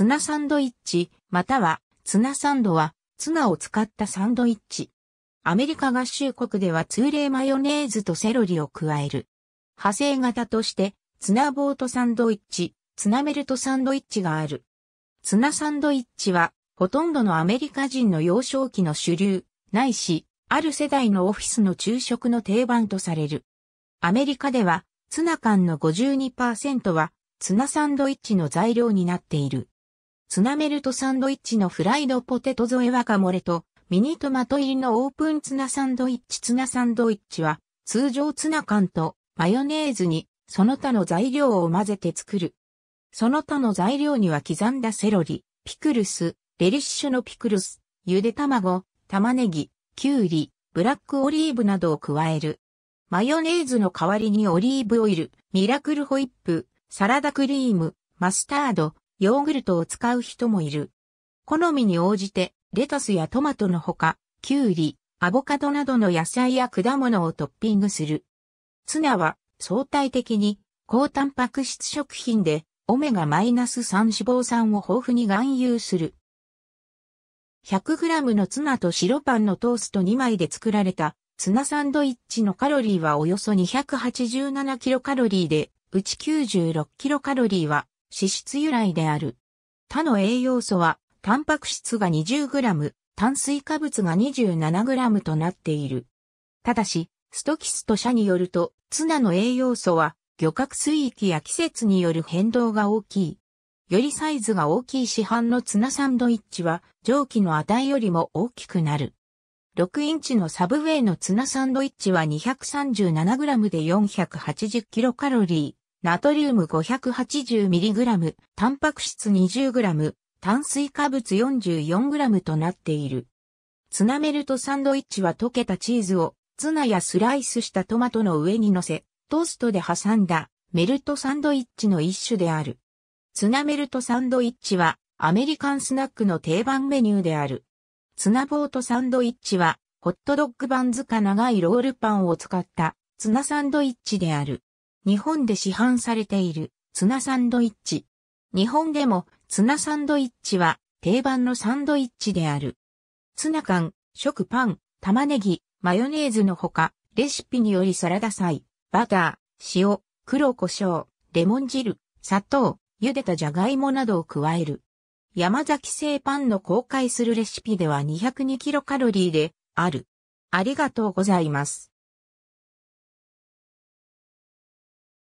ツナサンドイッチ、またはツナサンドはツナを使ったサンドイッチ。アメリカ合衆国では通例マヨネーズとセロリを加える。派生型としてツナボートサンドイッチ、ツナメルトサンドイッチがある。ツナサンドイッチはほとんどのアメリカ人の幼少期の主流、ないし、ある世代のオフィスの昼食の定番とされる。アメリカでは、ツナ缶の52%は、ツナサンドイッチの材料になっている。ツナメルトサンドイッチのフライドポテト添えワカモレと、ミニトマト入りのオープンツナサンドイッチツナサンドイッチは、通常ツナ缶とマヨネーズに、その他の材料を混ぜて作る。その他の材料には刻んだセロリ、ピクルス、レリッシュのピクルス、ゆで卵、玉ねぎ、きゅうり、ブラックオリーブなどを加える。マヨネーズの代わりにオリーブオイル、ミラクルホイップ、サラダクリーム、マスタード、ヨーグルトを使う人もいる。好みに応じて、レタスやトマトのほか、きゅうり、アボカドなどの野菜や果物をトッピングする。ツナは相対的に高タンパク質食品でオメガ -3 脂肪酸を豊富に含有する。100g のツナと白パンのトースト2枚で作られたツナサンドイッチのカロリーはおよそ 287kcal で、うち 96kcal は脂質由来である。他の栄養素は、タンパク質が 20g、炭水化物が 27g となっている。ただし、ストキスト社によると、ツナの栄養素は、漁獲水域や季節による変動が大きい。よりサイズが大きい市販のツナサンドイッチは、蒸気の値よりも大きくなる。6インチのサブウェイのツナサンドイッチは 237g で 480kcal。ナトリウム 580mg、タンパク質 20g、炭水化物 44g となっている。ツナメルトサンドイッチは溶けたチーズをツナやスライスしたトマトの上に乗せ、トーストで挟んだメルトサンドイッチの一種である。ツナメルトサンドイッチはアメリカンスナックの定番メニューである。ツナボートサンドイッチはホットドッグバンズか長いロールパンを使ったツナサンドイッチである。日本で市販されているツナサンドイッチ。日本でもツナサンドイッチは定番のサンドイッチである。ツナ缶、食パン、玉ねぎ、マヨネーズのほか、レシピによりサラダ菜、バター、塩、黒胡椒、レモン汁、砂糖、茹でたじゃがいもなどを加える。山崎製パンの公開するレシピでは202キロカロリーである。ありがとうございます。